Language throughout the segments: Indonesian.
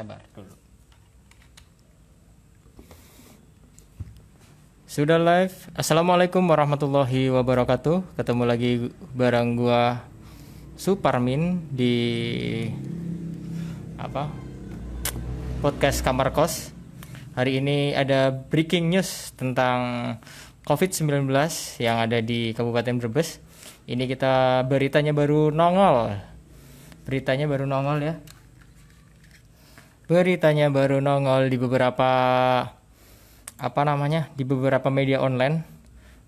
sabar dulu sudah live assalamualaikum warahmatullahi wabarakatuh ketemu lagi bareng gua Suparmin di apa podcast kamar kos hari ini ada breaking news tentang COVID-19 yang ada di Kabupaten Brebes ini kita beritanya baru nongol beritanya baru nongol ya beritanya baru nongol di beberapa apa namanya di beberapa media online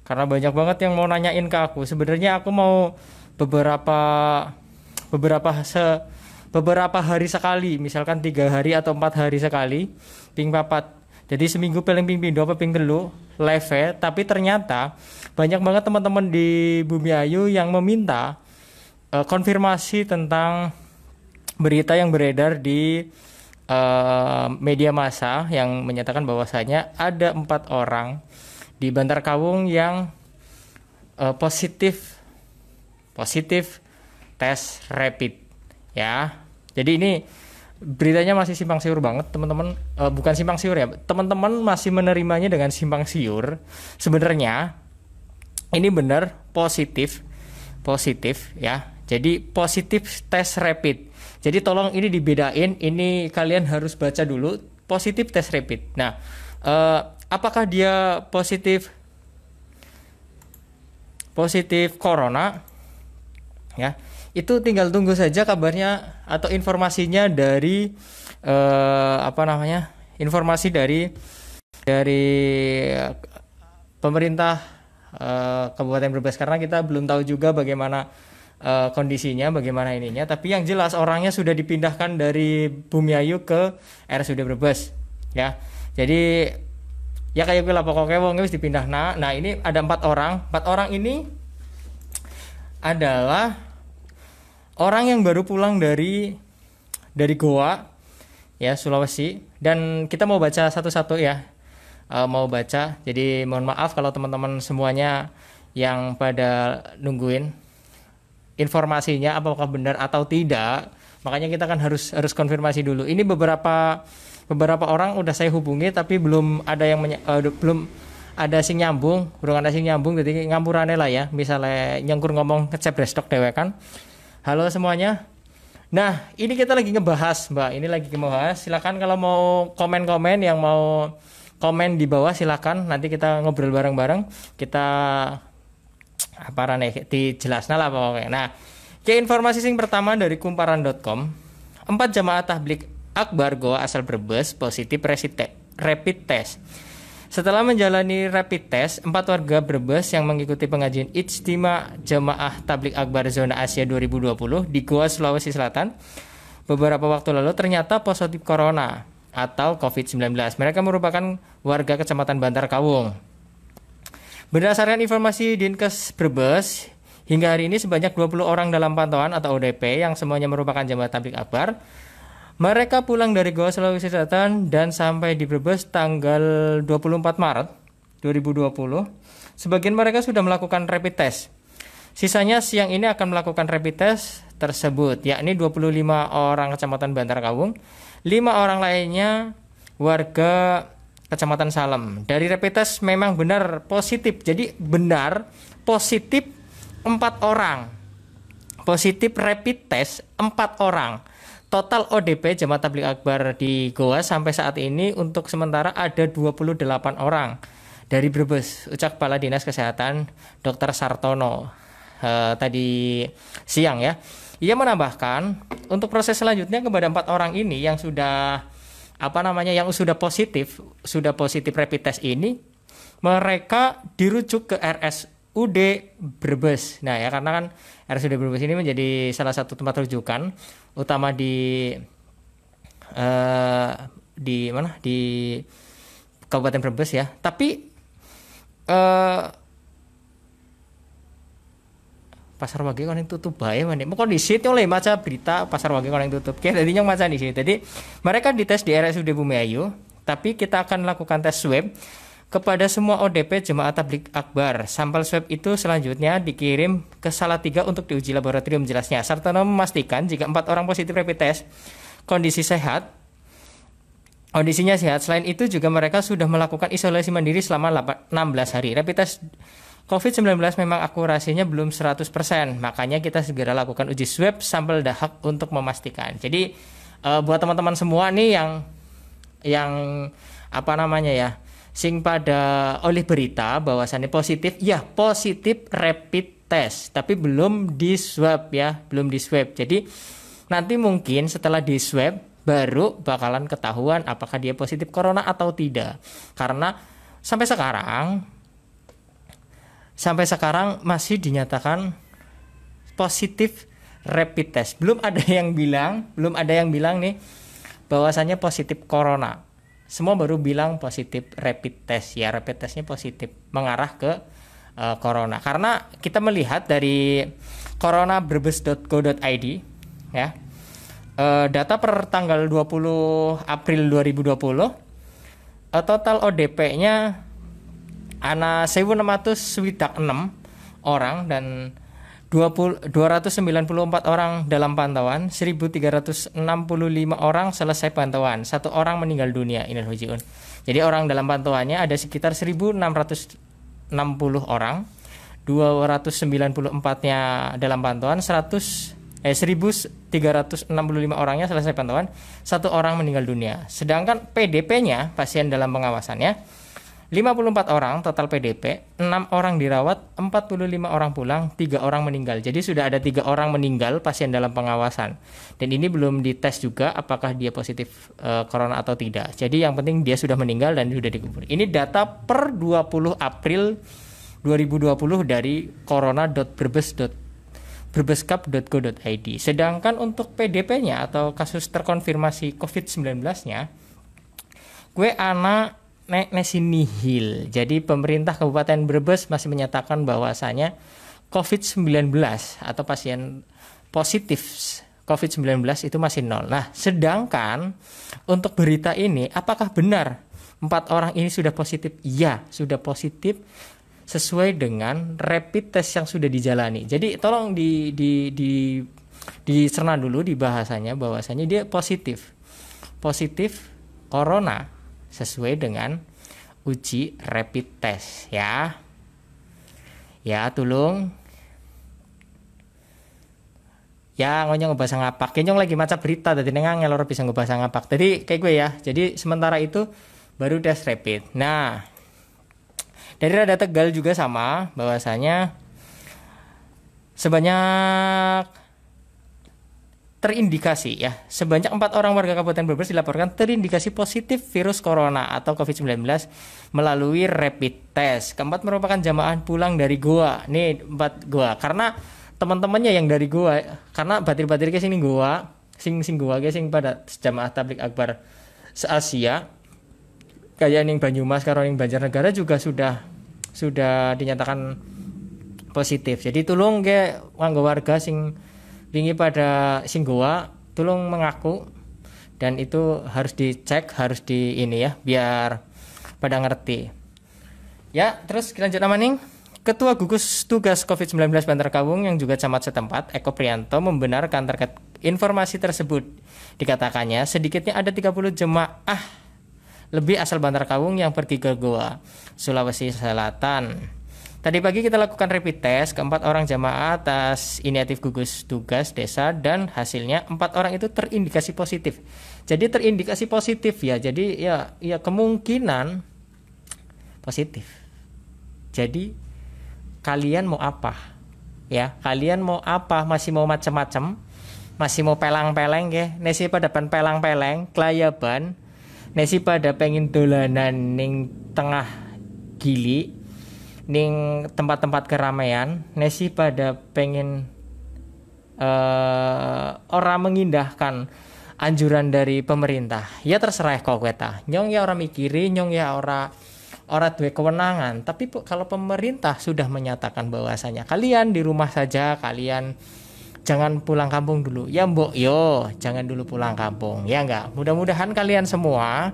karena banyak banget yang mau nanyain ke aku sebenarnya aku mau beberapa beberapa se beberapa hari sekali misalkan tiga hari atau empat hari sekali ping papat jadi seminggu paling ping pindo apa ping telu live tapi ternyata banyak banget teman-teman di Bumi Ayu yang meminta uh, konfirmasi tentang berita yang beredar di Eh, media massa yang menyatakan bahwasanya ada empat orang di Bantar Kawung yang uh, positif positif tes rapid ya. Jadi ini beritanya masih simpang siur banget teman-teman uh, bukan simpang siur ya teman-teman masih menerimanya dengan simpang siur sebenarnya ini benar positif positif ya jadi positif tes rapid jadi tolong ini dibedain, ini kalian harus baca dulu positif tes rapid. Nah, uh, apakah dia positif positif corona? Ya, itu tinggal tunggu saja kabarnya atau informasinya dari uh, apa namanya? Informasi dari dari pemerintah uh, Kabupaten Brebes karena kita belum tahu juga bagaimana uh, kondisinya bagaimana ininya tapi yang jelas orangnya sudah dipindahkan dari Bumiayu ke RSUD Brebes ya jadi ya kayak gue lah pokoknya wong wis dipindah nah nah ini ada empat orang empat orang ini adalah orang yang baru pulang dari dari Goa ya Sulawesi dan kita mau baca satu-satu ya uh, mau baca jadi mohon maaf kalau teman-teman semuanya yang pada nungguin informasinya apakah benar atau tidak makanya kita kan harus harus konfirmasi dulu ini beberapa beberapa orang udah saya hubungi tapi belum ada yang menye, uh, belum ada sing nyambung belum ada sing nyambung jadi ngampurane lah ya misalnya nyengkur ngomong kecebrestok dewek kan halo semuanya nah ini kita lagi ngebahas mbak ini lagi ngebahas silakan kalau mau komen-komen yang mau komen di bawah silakan nanti kita ngobrol bareng-bareng kita apa rane dijelasna lah pokoknya. Nah, ke informasi sing pertama dari kumparan.com, empat jemaah tablik Akbar Goa asal Brebes positif rapid test. Setelah menjalani rapid test, empat warga Brebes yang mengikuti pengajian Ijtima jemaah Tablik Akbar Zona Asia 2020 di Goa, Sulawesi Selatan, beberapa waktu lalu ternyata positif corona atau COVID-19. Mereka merupakan warga Kecamatan Bantar Kawung. Berdasarkan informasi Dinkes Brebes, hingga hari ini sebanyak 20 orang dalam pantauan atau ODP yang semuanya merupakan jamaah tablik akbar. Mereka pulang dari Goa Sulawesi Selatan dan sampai di Brebes tanggal 24 Maret 2020. Sebagian mereka sudah melakukan rapid test. Sisanya siang ini akan melakukan rapid test tersebut, yakni 25 orang Kecamatan Bantar Kawung, 5 orang lainnya warga Kecamatan Salem. Dari rapid test memang benar positif. Jadi benar positif empat orang. Positif rapid test empat orang. Total ODP Jemaat Tabligh Akbar di Goa sampai saat ini untuk sementara ada 28 orang dari Brebes, ucap Kepala Dinas Kesehatan Dr. Sartono uh, tadi siang ya. Ia menambahkan untuk proses selanjutnya kepada empat orang ini yang sudah apa namanya yang sudah positif sudah positif rapid test ini mereka dirujuk ke RSUD Brebes. Nah ya karena kan RSUD Brebes ini menjadi salah satu tempat rujukan utama di uh, di mana di Kabupaten Brebes ya. Tapi eh, pasar wage kan yang tutup bae mana mau kondisi itu oleh macam berita pasar wage kan yang tutup kayak tadinya macam di sini jadi mereka dites di RSUD Bumi Ayu tapi kita akan lakukan tes swab kepada semua ODP Jemaat Tablik Akbar. Sampel swab itu selanjutnya dikirim ke salah tiga untuk diuji laboratorium jelasnya, serta memastikan jika empat orang positif rapid test kondisi sehat, kondisinya sehat. Selain itu juga mereka sudah melakukan isolasi mandiri selama 16 hari. Rapid test COVID-19 memang akurasinya belum 100%, makanya kita segera lakukan uji swab sampel dahak untuk memastikan. Jadi uh, buat teman-teman semua nih yang yang apa namanya ya, sing pada oleh berita bahwasannya positif, ya positif rapid test, tapi belum di swab ya, belum di swab. Jadi nanti mungkin setelah di swab baru bakalan ketahuan apakah dia positif corona atau tidak. Karena sampai sekarang sampai sekarang masih dinyatakan positif rapid test. Belum ada yang bilang, belum ada yang bilang nih bahwasannya positif corona. Semua baru bilang positif rapid test ya, rapid testnya positif mengarah ke uh, corona. Karena kita melihat dari coronabrebes.go.id ya. Uh, data per tanggal 20 April 2020 uh, eh, total ODP-nya ana enam orang dan 20, 294 orang dalam pantauan, 1365 orang selesai pantauan, satu orang meninggal dunia. ini Jadi orang dalam pantauannya ada sekitar 1660 orang, 294-nya dalam pantauan, 100 eh 1365 orangnya selesai pantauan, satu orang meninggal dunia. Sedangkan PDP-nya pasien dalam pengawasannya 54 orang total PDP, 6 orang dirawat, 45 orang pulang, 3 orang meninggal. Jadi sudah ada 3 orang meninggal pasien dalam pengawasan. Dan ini belum dites juga apakah dia positif e, corona atau tidak. Jadi yang penting dia sudah meninggal dan sudah dikubur. Ini data per 20 April 2020 dari corona.brebes.com Sedangkan untuk PDP-nya atau kasus terkonfirmasi COVID-19-nya, gue anak masih nihil. Jadi pemerintah Kabupaten Brebes masih menyatakan bahwasanya COVID-19 atau pasien positif COVID-19 itu masih nol. Nah, sedangkan untuk berita ini, apakah benar empat orang ini sudah positif? Ya, sudah positif sesuai dengan rapid test yang sudah dijalani. Jadi tolong di di di dicerna dulu di bahasanya bahwasanya dia positif. Positif corona sesuai dengan uji rapid test ya. Ya, tulung. Ya, ngonyong ngebahas ngapak. Kenyong ya, lagi macam berita tadi nengang ngelor bisa ngebahas ngapak. Tadi kayak gue ya. Jadi sementara itu baru tes rapid. Nah, dari Rada Tegal juga sama bahwasanya sebanyak terindikasi ya sebanyak empat orang warga Kabupaten Brebes dilaporkan terindikasi positif virus corona atau COVID-19 melalui rapid test. Keempat merupakan jamaah pulang dari gua. Nih empat gua karena teman-temannya yang dari gua karena batir-batir ke sini gua sing sing gua ke sing pada jamaah tablik akbar se Asia kayak yang Banyumas karo yang Banjarnegara juga sudah sudah dinyatakan positif. Jadi tolong ke warga sing bingi pada Singgoa tolong mengaku dan itu harus dicek harus di ini ya biar pada ngerti ya terus kita lanjut nama Ning Ketua Gugus Tugas COVID-19 Bantar Kawung yang juga camat setempat, Eko Prianto, membenarkan terkait informasi tersebut. Dikatakannya, sedikitnya ada 30 jemaah lebih asal Bantar Kawung yang pergi ke Goa, Sulawesi Selatan Tadi pagi kita lakukan rapid test keempat orang jamaah atas inisiatif gugus tugas desa dan hasilnya empat orang itu terindikasi positif. Jadi terindikasi positif ya. Jadi ya ya kemungkinan positif. Jadi kalian mau apa? Ya, kalian mau apa? Masih mau macam-macam? Masih mau pelang-peleng ya? Nesi pada ban pelang-peleng, kelayaban. Nesi pada pengin dolanan ning tengah gili ning tempat-tempat keramaian Nesi pada pengen uh, eh, orang mengindahkan anjuran dari pemerintah ya terserah kok kita nyong ya orang mikiri nyong ya orang orang kewenangan tapi kalau pemerintah sudah menyatakan bahwasanya kalian di rumah saja kalian jangan pulang kampung dulu ya mbok yo jangan dulu pulang kampung ya enggak mudah-mudahan kalian semua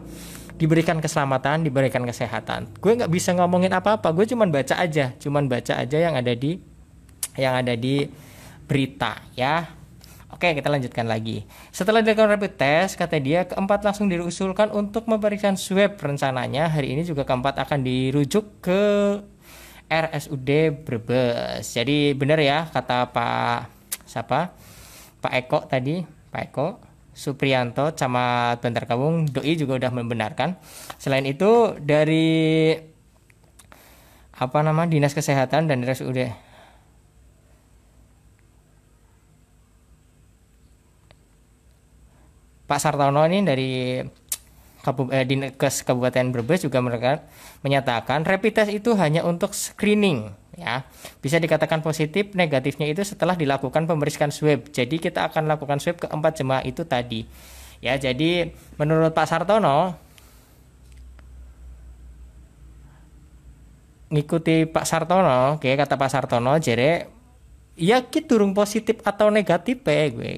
diberikan keselamatan, diberikan kesehatan. Gue nggak bisa ngomongin apa-apa, gue cuman baca aja, cuman baca aja yang ada di yang ada di berita ya. Oke, kita lanjutkan lagi. Setelah dilakukan rapid test, kata dia keempat langsung diusulkan untuk memberikan swab rencananya. Hari ini juga keempat akan dirujuk ke RSUD Brebes. Jadi benar ya kata Pak siapa? Pak Eko tadi, Pak Eko. Suprianto, Camat Bantar Kawung doi juga udah membenarkan selain itu dari apa nama Dinas Kesehatan dan RSUD Pak Sartono ini dari Kabup eh, Kabupaten Brebes juga mereka menyatakan rapid test itu hanya untuk screening ya. Bisa dikatakan positif, negatifnya itu setelah dilakukan pemeriksaan swab. Jadi kita akan lakukan swab keempat jemaah itu tadi. Ya, jadi menurut Pak Sartono ngikuti Pak Sartono, oke kata Pak Sartono, jadi ya kita turun positif atau negatif ya gue.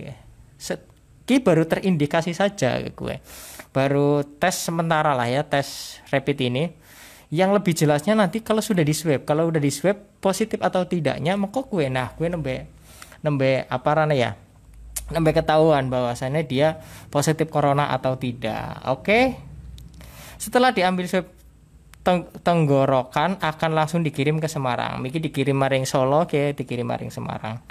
ki baru terindikasi saja gue. Baru tes sementara lah ya, tes rapid ini yang lebih jelasnya nanti kalau sudah di swab kalau udah di swab positif atau tidaknya maka kue nah kue nembe nembe apa rana ya nembe ketahuan bahwasannya dia positif corona atau tidak oke okay? setelah diambil swab tenggorokan akan langsung dikirim ke Semarang Miki dikirim maring Solo oke dikirim maring Semarang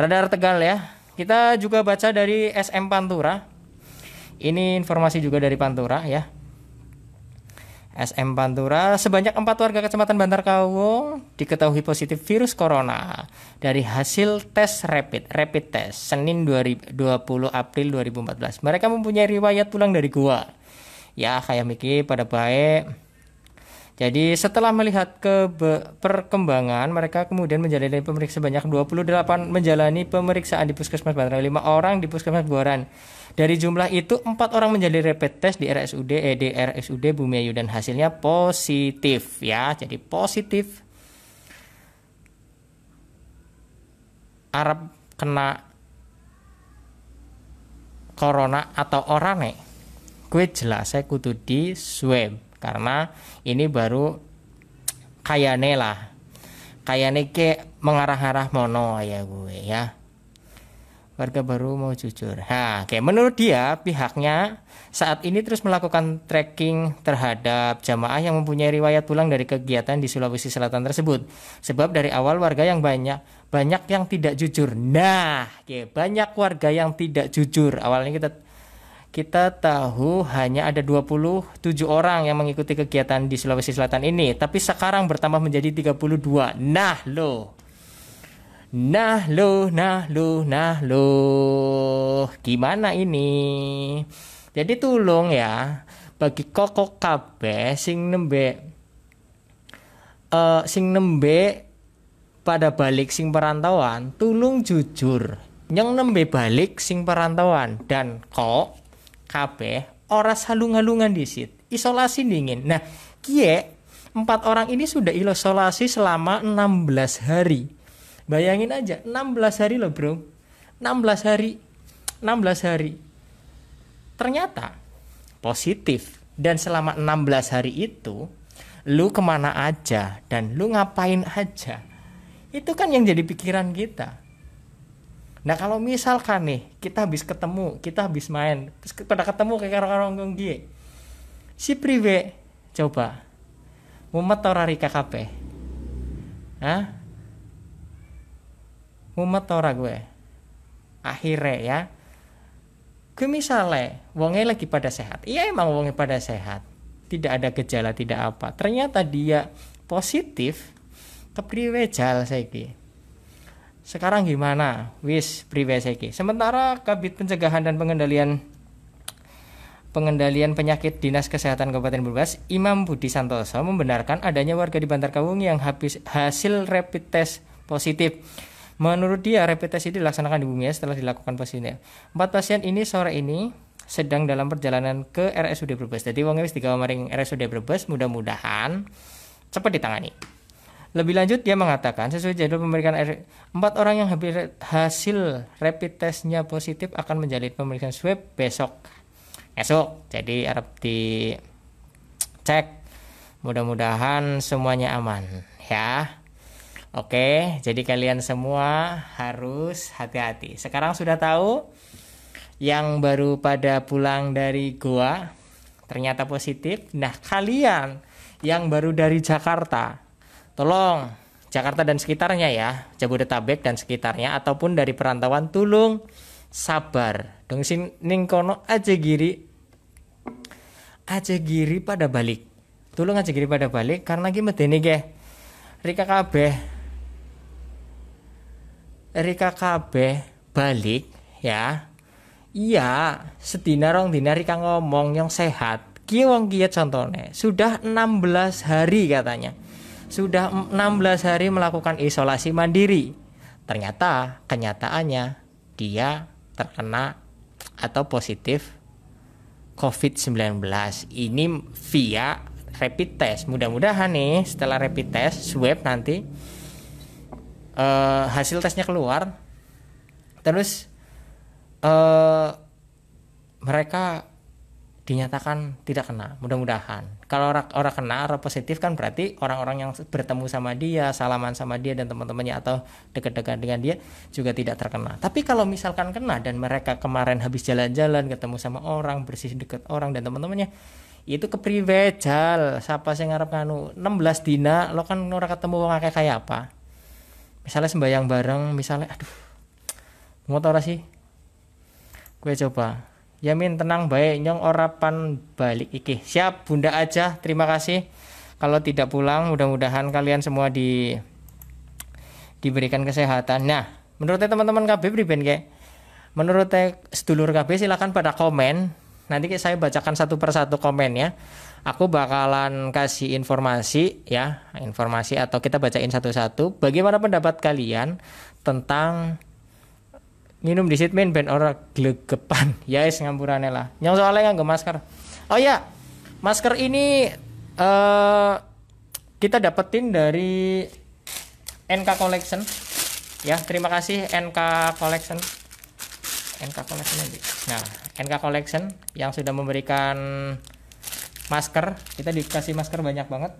radar Tegal ya kita juga baca dari SM Pantura ini informasi juga dari Pantura ya SM Pantura, sebanyak empat warga Kecamatan Kawung diketahui positif virus corona dari hasil tes rapid, rapid test Senin 20 April 2014. Mereka mempunyai riwayat pulang dari gua. Ya, kayak Miki pada baik jadi setelah melihat ke perkembangan mereka kemudian menjalani pemeriksaan sebanyak 28 menjalani pemeriksaan di Puskesmas Bantaran 5 orang di Puskesmas Buaran. Dari jumlah itu 4 orang menjadi rapid test di RSUD ED RSUD Bumi Ayu dan hasilnya positif ya. Jadi positif. Arab kena corona atau orane. Eh? Gue jelas saya kudu di swab karena ini baru kayane lah kayane ke mengarah-arah mono ya gue ya warga baru mau jujur hah kayak menurut dia pihaknya saat ini terus melakukan tracking terhadap jamaah yang mempunyai riwayat pulang dari kegiatan di Sulawesi Selatan tersebut. Sebab dari awal warga yang banyak banyak yang tidak jujur. Nah, ya, banyak warga yang tidak jujur. Awalnya kita kita tahu hanya ada 27 orang yang mengikuti kegiatan di Sulawesi Selatan ini, tapi sekarang bertambah menjadi 32. Nah, lo. Nah, lo, nah, lo, nah, lo. Gimana ini? Jadi tolong ya, bagi kokok kabeh sing nembe uh, sing nembe pada balik sing perantauan, tulung jujur. Yang nembe balik sing perantauan dan kok kabeh ora salung di disit isolasi dingin nah kie empat orang ini sudah isolasi selama 16 hari bayangin aja 16 hari loh bro 16 hari 16 hari ternyata positif dan selama 16 hari itu lu kemana aja dan lu ngapain aja itu kan yang jadi pikiran kita Nah kalau misalkan nih kita habis ketemu, kita habis main, terus pada ketemu kayak orang-orang gonggi, si priwe coba mau ora rika ah, mau Mumet gue. Ya. Akhirnya ya. Gue misalnya, wonge lagi pada sehat. Iya emang wonge pada sehat. Tidak ada gejala, tidak apa. Ternyata dia positif, ke kepriwe jal seki sekarang gimana wis priweseki sementara kabit pencegahan dan pengendalian pengendalian penyakit Dinas Kesehatan Kabupaten Brebes Imam Budi Santoso membenarkan adanya warga di Bantar Kawung yang habis hasil rapid test positif menurut dia rapid test ini dilaksanakan di Bumi ya setelah dilakukan positif empat pasien ini sore ini sedang dalam perjalanan ke RSUD Brebes jadi wong wis digawa maring RSUD Brebes mudah-mudahan cepat ditangani lebih lanjut dia mengatakan sesuai jadwal pemeriksaan R empat orang yang hasil rapid testnya positif akan menjalani pemeriksaan swab besok. Esok. Jadi harap dicek. Mudah-mudahan semuanya aman ya. Oke, jadi kalian semua harus hati-hati. Sekarang sudah tahu yang baru pada pulang dari gua ternyata positif. Nah, kalian yang baru dari Jakarta tolong Jakarta dan sekitarnya ya, Jabodetabek dan sekitarnya ataupun dari perantauan tulung sabar. Dong sin ning kono aja giri. Aja giri pada balik. Tulung aja giri pada balik karena ki medeni ge. Rika kabeh. Rika kabeh balik ya. Iya, sedina rong dina Rika ngomong yang sehat. Ki wong kiye contone. Sudah 16 hari katanya sudah 16 hari melakukan isolasi mandiri. Ternyata kenyataannya dia terkena atau positif COVID-19. Ini via rapid test. Mudah-mudahan nih setelah rapid test swab nanti uh, hasil tesnya keluar terus uh, mereka dinyatakan tidak kena mudah-mudahan kalau orang orang kena orang positif kan berarti orang-orang yang bertemu sama dia salaman sama dia dan teman-temannya atau dekat-dekat dengan dia juga tidak terkena tapi kalau misalkan kena dan mereka kemarin habis jalan-jalan ketemu sama orang bersih dekat orang dan teman-temannya itu kepriwe siapa sih ngarep nganu 16 dina lo kan orang ketemu orang kayak kayak apa misalnya sembahyang bareng misalnya aduh mau sih gue coba Yamin tenang baik nyong ora pan balik iki. Siap Bunda aja. Terima kasih. Kalau tidak pulang mudah-mudahan kalian semua di diberikan kesehatan. Nah, menurut teman-teman KB priben ke? menurut sedulur KB silahkan pada komen. Nanti saya bacakan satu persatu komen ya Aku bakalan kasih informasi ya, informasi atau kita bacain satu-satu. Bagaimana pendapat kalian tentang minum di sitmin ben ora glegepan ya yes, ngampurane lah nyong soalnya kan nggak masker oh ya masker ini uh, kita dapetin dari NK Collection ya terima kasih NK Collection NK Collection nah NK Collection yang sudah memberikan masker kita dikasih masker banyak banget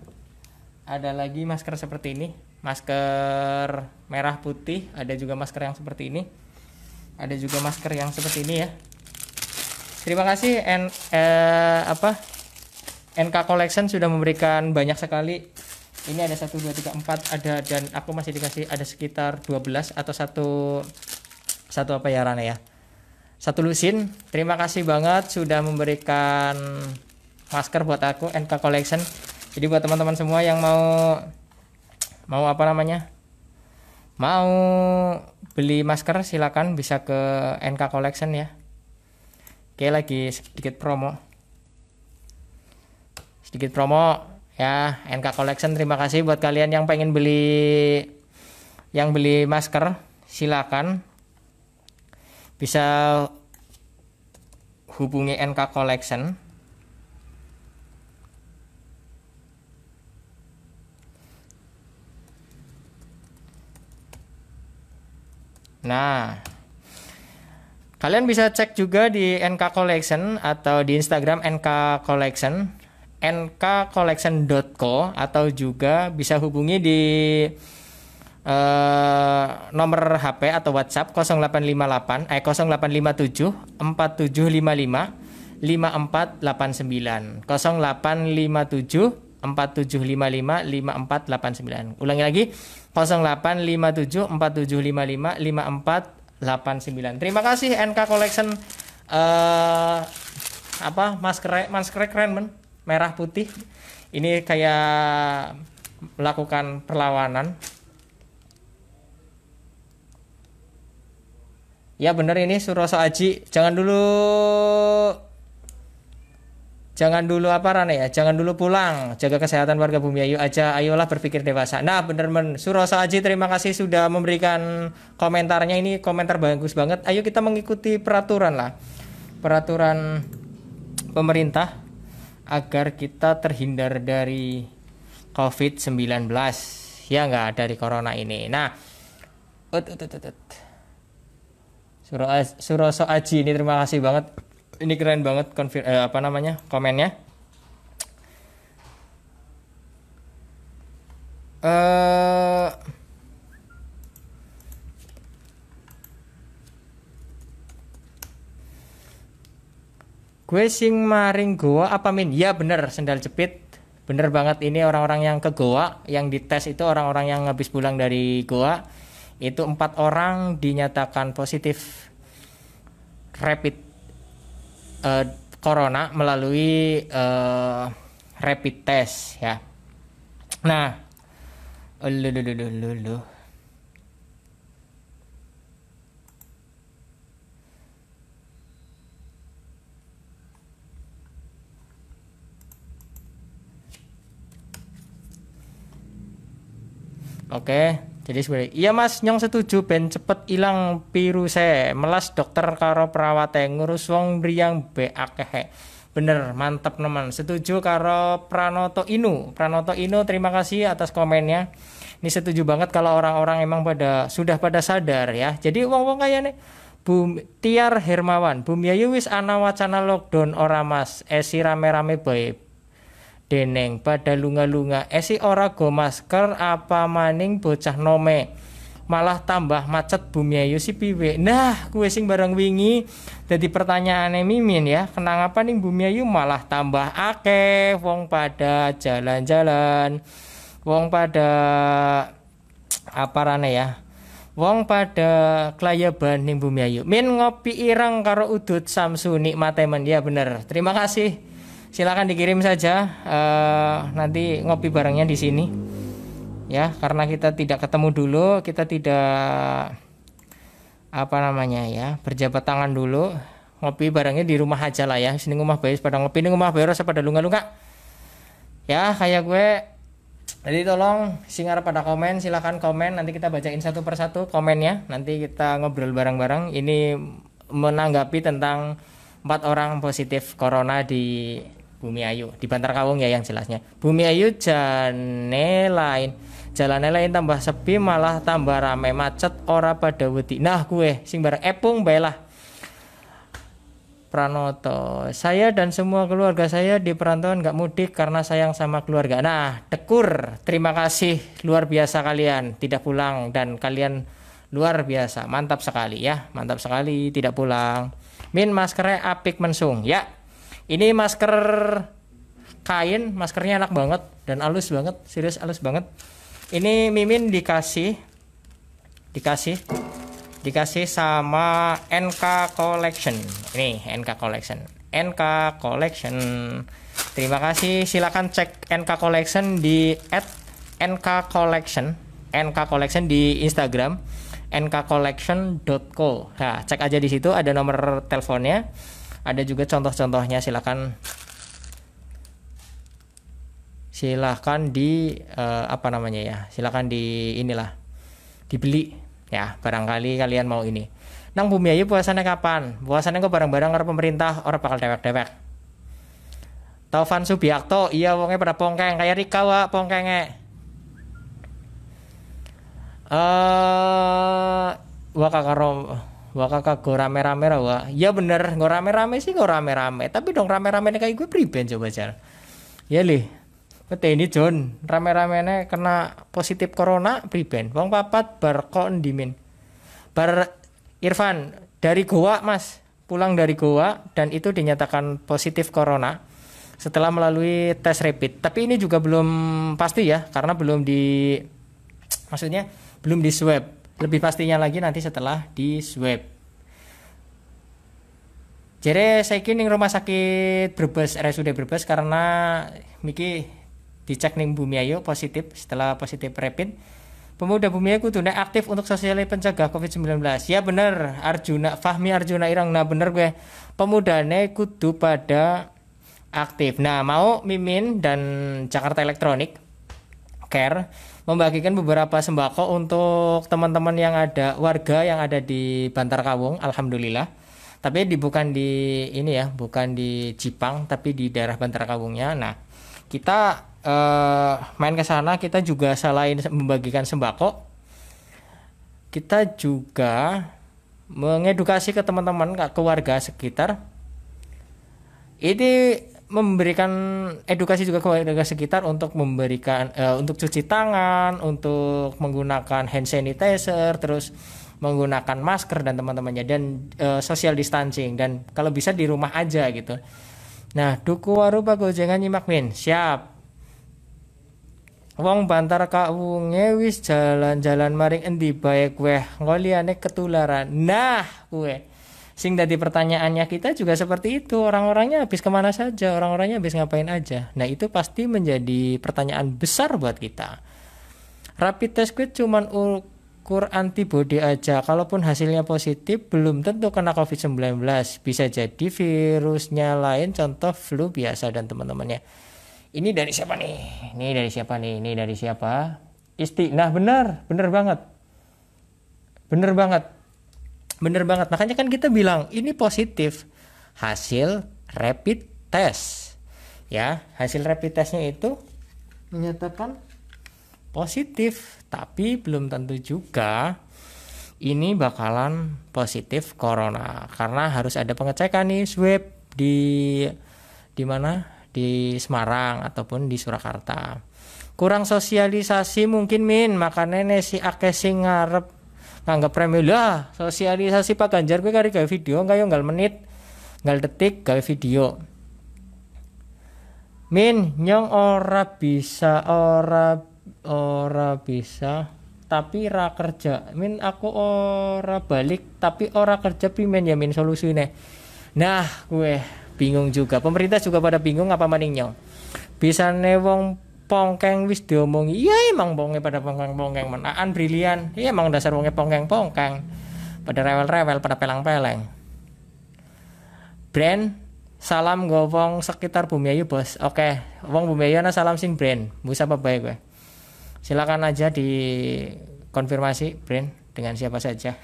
ada lagi masker seperti ini masker merah putih ada juga masker yang seperti ini ada juga masker yang seperti ini ya terima kasih N, eh, apa NK Collection sudah memberikan banyak sekali ini ada 1, 2, 3, 4 ada dan aku masih dikasih ada sekitar 12 atau satu satu apa ya Rana ya satu lusin terima kasih banget sudah memberikan masker buat aku NK Collection jadi buat teman-teman semua yang mau mau apa namanya Mau beli masker silakan bisa ke NK Collection ya. Oke, lagi sedikit promo. Sedikit promo ya, NK Collection terima kasih buat kalian yang pengen beli yang beli masker silakan bisa hubungi NK Collection Nah, kalian bisa cek juga di NK Collection atau di Instagram NK Collection, nkcollection.co atau juga bisa hubungi di eh, nomor HP atau WhatsApp 0858 eh 0857 4755 5489 0857 4755 5489 ulangi lagi 0857 4755 5489. Terima kasih NK Collection uh, apa masker masker keren men merah putih. Ini kayak melakukan perlawanan. Ya bener ini Suroso Aji. Jangan dulu jangan dulu apa Rane ya jangan dulu pulang jaga kesehatan warga bumi ayo aja ayolah berpikir dewasa nah bener men Suroso Aji terima kasih sudah memberikan komentarnya ini komentar bagus banget ayo kita mengikuti peraturan lah peraturan pemerintah agar kita terhindar dari COVID-19 ya nggak dari corona ini nah ut, ut, eh, Suroso Aji ini terima kasih banget ini keren banget konfir eh, apa namanya komennya eh uh, gue sing maring goa apa min ya bener sendal jepit bener banget ini orang-orang yang ke goa yang dites itu orang-orang yang habis pulang dari goa itu empat orang dinyatakan positif rapid uh, corona melalui uh, rapid test ya. Nah, lulu Oke. Okay. Jadi sebenarnya, iya mas, nyong setuju ben cepet ilang saya melas dokter karo perawat ngurus wong riang be akeh. Bener, mantap teman. Setuju karo Pranoto Inu. Pranoto Inu, terima kasih atas komennya. Ini setuju banget kalau orang-orang emang pada sudah pada sadar ya. Jadi wong-wong kayak nih. Bum, Tiar Hermawan, Bumi Ayu ya, ya, wis ana wacana lockdown ora mas, esi eh, rame-rame boy Deneng pada lunga lunga esi eh, ora go masker apa maning bocah nome malah tambah macet bumiayu si piwe nah kue sing bareng wingi jadi pertanyaannya mimin ya kenang apa nih bumiayu malah tambah akeh wong pada jalan-jalan wong pada apa rane ya wong pada kelayaban bumi bumiayu min ngopi irang karo udut nikmat matemen ya bener terima kasih silakan dikirim saja uh, nanti ngopi barengnya di sini ya karena kita tidak ketemu dulu kita tidak apa namanya ya berjabat tangan dulu ngopi barengnya di rumah aja lah ya sini rumah bayus pada ngopi di rumah bayus pada lunga-lunga ya kayak gue jadi tolong singar pada komen, silahkan komen. Nanti kita bacain satu persatu komennya. Nanti kita ngobrol bareng-bareng. Ini menanggapi tentang empat orang positif corona di Bumi Ayu di Bantar Kawung ya yang jelasnya Bumi Ayu jane lain jalan lain tambah sepi malah tambah rame macet ora pada wedi nah gue sing bareng epung belah Pranoto saya dan semua keluarga saya di perantauan nggak mudik karena sayang sama keluarga nah tekur terima kasih luar biasa kalian tidak pulang dan kalian luar biasa mantap sekali ya mantap sekali tidak pulang min maskernya apik mensung ya ini masker kain, maskernya enak banget dan halus banget, serius halus banget. Ini Mimin dikasih dikasih dikasih sama NK Collection. Ini NK Collection. NK Collection. Terima kasih. silahkan cek NK Collection di @nk collection. NK Collection di Instagram nkcollection.co. Nah, cek aja di situ ada nomor teleponnya. Ada juga contoh-contohnya silahkan silahkan di uh, apa namanya ya silahkan di inilah dibeli ya barangkali kalian mau ini nang bumi ayu puasannya kapan Puasannya kok barang-barang orang pemerintah orang bakal dewek-dewek Taufan Subiakto iya wongnya pada pongkeng kayak Rika wa pongkengnya. eh uh, wa wah kakak gue rame-rame wah ya bener gue rame-rame sih gue rame-rame tapi dong rame-rame kayak gue priben coba jar ya lih Mete ini John rame-ramene rame kena positif corona priben wong papat bar kok ndimin bar Irfan dari Goa mas pulang dari Goa dan itu dinyatakan positif corona setelah melalui tes rapid tapi ini juga belum pasti ya karena belum di maksudnya belum di swab lebih pastinya lagi nanti setelah di swab. Jadi saya kini rumah sakit Brebes RSUD Brebes karena Miki dicek nih Bumi Ayu positif setelah positif rapid pemuda Bumi Ayu kudu aktif untuk sosial pencegah COVID-19 ya bener Arjuna Fahmi Arjuna Irang nah bener gue Pemuda ne kudu pada aktif nah mau Mimin dan Jakarta Elektronik Care membagikan beberapa sembako untuk teman-teman yang ada warga yang ada di Bantar Kawung, alhamdulillah. Tapi di bukan di ini ya, bukan di Jipang, tapi di daerah Bantar Kawungnya. Nah, kita eh, main ke sana, kita juga selain membagikan sembako, kita juga mengedukasi ke teman-teman ke warga sekitar. Ini memberikan edukasi juga ke warga sekitar untuk memberikan uh, untuk cuci tangan, untuk menggunakan hand sanitizer, terus menggunakan masker dan teman-temannya dan uh, social distancing dan kalau bisa di rumah aja gitu. Nah, duku warupa jangan nyimak min. Siap. Wong bantar kawunge wis jalan-jalan maring endi baik weh ngoliane ketularan. Nah, weh sing tadi pertanyaannya kita juga seperti itu orang-orangnya habis kemana saja orang-orangnya habis ngapain aja nah itu pasti menjadi pertanyaan besar buat kita rapid test kit cuman ukur antibody aja kalaupun hasilnya positif belum tentu kena covid-19 bisa jadi virusnya lain contoh flu biasa dan teman-temannya ini dari siapa nih ini dari siapa nih ini dari siapa Isti nah benar benar banget benar banget Bener banget. Makanya kan kita bilang ini positif hasil rapid test. Ya, hasil rapid testnya itu menyatakan positif, tapi belum tentu juga ini bakalan positif corona karena harus ada pengecekan nih swab di di mana di Semarang ataupun di Surakarta. Kurang sosialisasi mungkin Min, makanya nih si ake sing ngarep nanggap premium ya lah sosialisasi Pak Ganjar gue kari gawe video yo enggak ya, menit enggak detik gawe video Min nyong ora bisa ora ora bisa tapi ra kerja Min aku ora balik tapi ora kerja pimen ya Min solusine Nah gue bingung juga pemerintah juga pada bingung apa maning nyong bisa wong pongkeng wis diomongi iya emang bonge pada pongkeng-pongkeng menaan brilian iya emang dasar bonge pongkeng-pongkeng pada rewel-rewel pada pelang peleng brand salam gowong sekitar bumi ayu bos oke okay. wong bumi ayu salam sing brand bisa apa baik gue silakan aja dikonfirmasi brand dengan siapa saja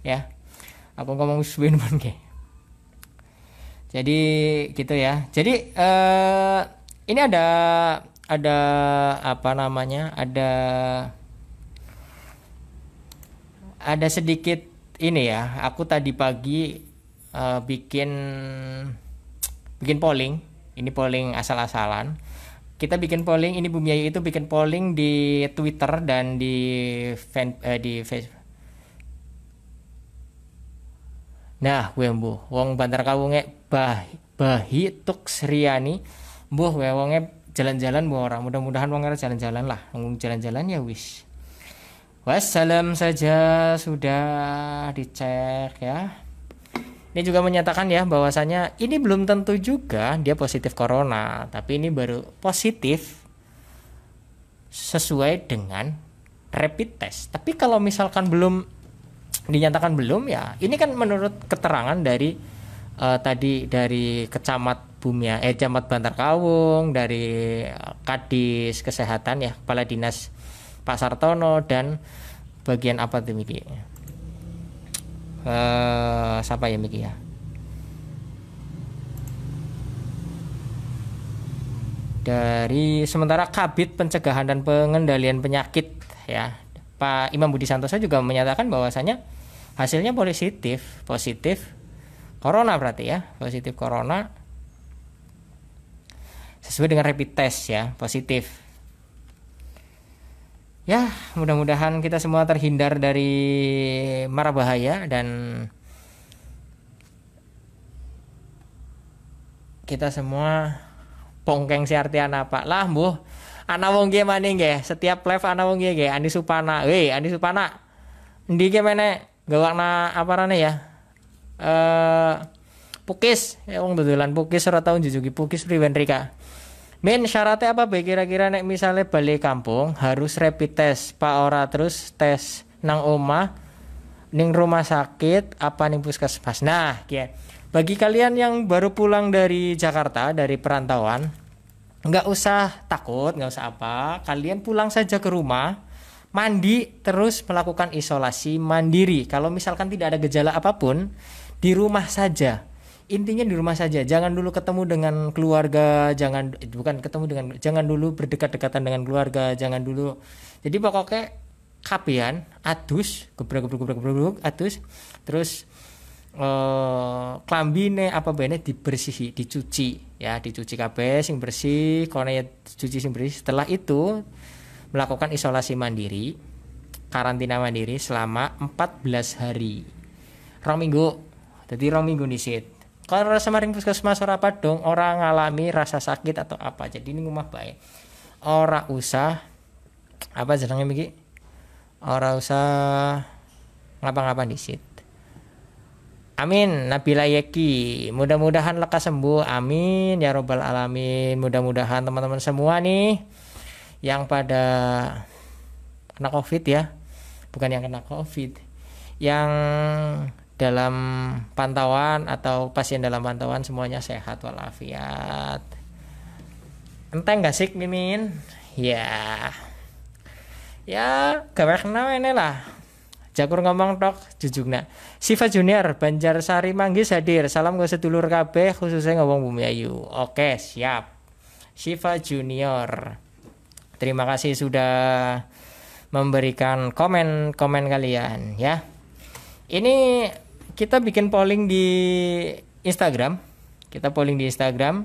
ya aku ngomong swin pun jadi gitu ya jadi eh, ini ada ada apa namanya ada ada sedikit ini ya aku tadi pagi uh, bikin bikin polling ini polling asal-asalan kita bikin polling ini Bumi itu bikin polling di Twitter dan di fan, uh, di Facebook Nah, gue mbuh, wong Bantar Kawunge bah Bahi Tuksriani, mbuh we wonge jalan-jalan buat orang mudah-mudahan wong jalan-jalan lah jalan-jalan ya wis wassalam saja sudah dicek ya ini juga menyatakan ya bahwasanya ini belum tentu juga dia positif corona tapi ini baru positif sesuai dengan rapid test tapi kalau misalkan belum dinyatakan belum ya ini kan menurut keterangan dari uh, tadi dari kecamatan Bumia, eh Camat Bantar Kawung, dari eh, Kadis Kesehatan ya, Kepala Dinas Pasar Tono dan bagian apa tuh Miki? Uh, siapa ya Miki ya? Dari sementara Kabit Pencegahan dan Pengendalian Penyakit ya, Pak Imam Budi Santoso juga menyatakan bahwasanya hasilnya positif, positif corona berarti ya, positif corona sesuai dengan rapid test ya positif ya mudah-mudahan kita semua terhindar dari mara bahaya dan kita semua pongkeng si artian pak lah bu anak wong gie maning gie setiap live anak wong gie gie Andi Supana woi Andi Supana mana gak mene apa rane ya eh pukis ya wong dudulan pukis ora tahun jujugi pukis priwen Rika Min syaratnya apa Bagi kira-kira nek misalnya balik kampung harus rapid test pak ora terus tes nang oma ning rumah sakit apa ning puskesmas nah kia bagi kalian yang baru pulang dari Jakarta dari perantauan nggak usah takut nggak usah apa kalian pulang saja ke rumah mandi terus melakukan isolasi mandiri kalau misalkan tidak ada gejala apapun di rumah saja intinya di rumah saja jangan dulu ketemu dengan keluarga jangan eh, bukan ketemu dengan jangan dulu berdekat-dekatan dengan keluarga jangan dulu jadi pokoknya kapian atus gebrak gebrak gebrak gebrak atus terus eh klambine apa bene dibersihi dicuci ya dicuci kape sing bersih kone cuci sing bersih setelah itu melakukan isolasi mandiri karantina mandiri selama 14 hari rong minggu jadi rong minggu nisit kalau rasa maring puskesmas ora apa dong orang ngalami rasa sakit atau apa jadi ini rumah baik ora usah apa jenenge miki ora usah ngapa-ngapa disit Amin Nabi Yeki Mudah-mudahan lekas sembuh Amin Ya Robbal Alamin Mudah-mudahan teman-teman semua nih Yang pada Kena covid ya Bukan yang kena covid Yang dalam pantauan atau pasien dalam pantauan semuanya sehat walafiat. Enteng gak sih Mimin? Ya. Ya, gak kenal ini lah. Jakur ngomong tok jujugna. Siva Junior banjar sari Manggis hadir. Salam ke sedulur kb khususnya ngomong Bumi Ayu. Oke, siap. Siva Junior. Terima kasih sudah memberikan komen-komen kalian ya ini kita bikin polling di Instagram kita polling di Instagram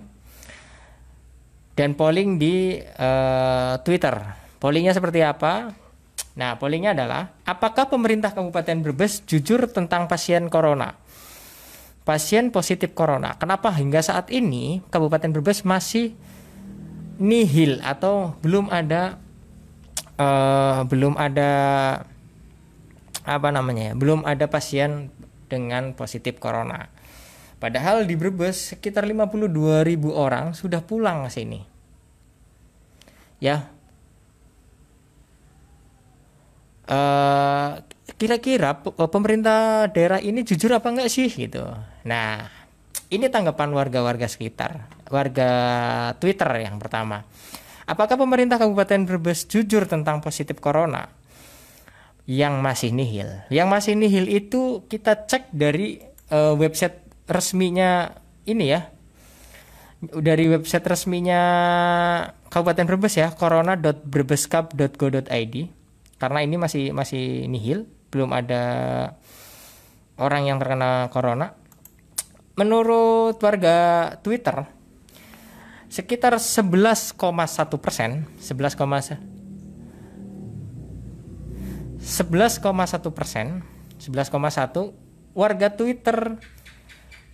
dan polling di uh, Twitter pollingnya seperti apa nah pollingnya adalah apakah pemerintah Kabupaten Brebes jujur tentang pasien corona pasien positif corona. Kenapa hingga saat ini Kabupaten Brebes masih nihil atau belum ada uh, belum ada apa namanya ya, belum ada pasien dengan positif corona. Padahal di Brebes sekitar 52 ribu orang sudah pulang ke sini. Ya. kira eh, kira-kira eh, pemerintah daerah ini jujur apa enggak sih gitu. Nah, ini tanggapan warga-warga sekitar, warga Twitter yang pertama. Apakah pemerintah Kabupaten Brebes jujur tentang positif corona? yang masih nihil. Yang masih nihil itu kita cek dari uh, website resminya ini ya. Dari website resminya Kabupaten Brebes ya, corona.brebescup.go.id. Karena ini masih masih nihil, belum ada orang yang terkena corona. Menurut warga Twitter, sekitar 11,1 persen, 11,1 11,1 persen 11,1 warga Twitter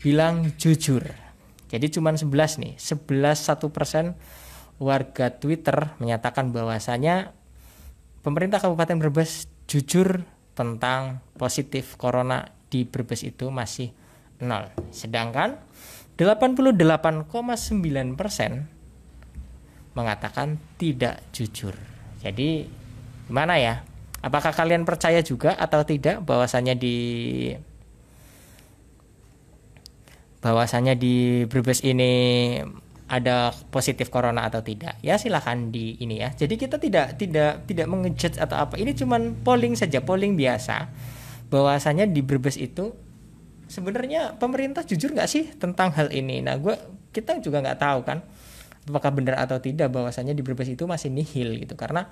bilang jujur jadi cuma 11 nih 11 1 persen warga Twitter menyatakan bahwasanya pemerintah Kabupaten Brebes jujur tentang positif corona di Brebes itu masih nol sedangkan 88,9 persen mengatakan tidak jujur jadi gimana ya Apakah kalian percaya juga atau tidak bahwasannya di bahwasanya di Brebes ini ada positif corona atau tidak ya silahkan di ini ya jadi kita tidak tidak tidak mengejut atau apa ini cuman polling saja polling biasa bahwasanya di Brebes itu sebenarnya pemerintah jujur nggak sih tentang hal ini nah gue kita juga nggak tahu kan apakah benar atau tidak bahwasanya di Brebes itu masih nihil gitu karena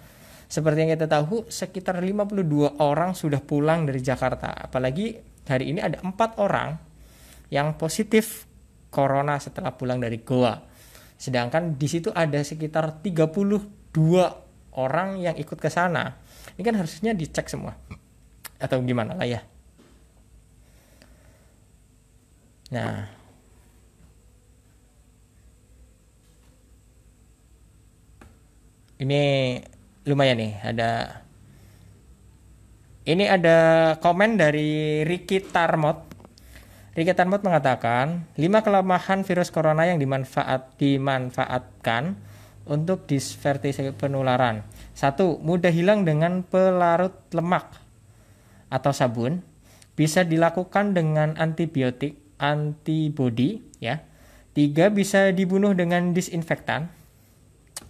seperti yang kita tahu, sekitar 52 orang sudah pulang dari Jakarta. Apalagi hari ini ada empat orang yang positif corona setelah pulang dari Goa. Sedangkan di situ ada sekitar 32 orang yang ikut ke sana. Ini kan harusnya dicek semua. Atau gimana lah ya. Nah, ini lumayan nih ada ini ada komen dari Ricky Tarmot. Ricky Tarmot mengatakan, lima kelemahan virus corona yang dimanfaat, dimanfaatkan untuk disvertisi penularan. satu Mudah hilang dengan pelarut lemak atau sabun. Bisa dilakukan dengan antibiotik, antibody ya. tiga Bisa dibunuh dengan disinfektan.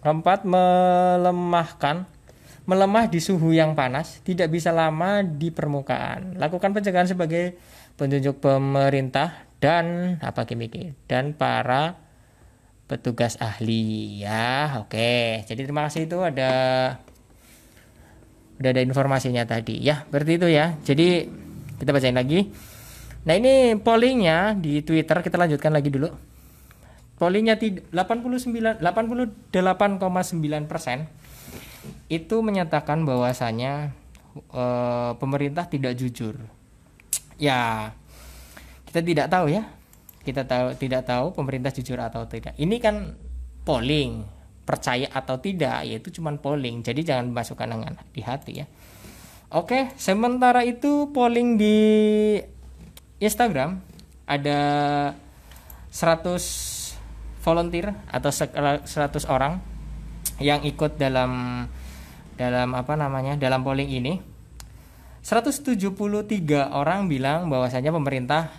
Keempat, melemahkan melemah di suhu yang panas, tidak bisa lama di permukaan. Lakukan pencegahan sebagai penunjuk pemerintah dan apa kimiki dan para petugas ahli ya. Oke. Jadi terima kasih itu ada udah ada informasinya tadi ya. Berarti itu ya. Jadi kita bacain lagi. Nah, ini pollingnya di Twitter kita lanjutkan lagi dulu polinya 89 88,9 persen itu menyatakan bahwasanya e, eh, pemerintah tidak jujur. Ya kita tidak tahu ya, kita tahu tidak tahu pemerintah jujur atau tidak. Ini kan polling percaya atau tidak yaitu cuman polling jadi jangan masukkan dengan di hati ya oke sementara itu polling di Instagram ada 100 volunteer atau 100 orang yang ikut dalam dalam apa namanya dalam polling ini 173 orang bilang bahwasanya pemerintah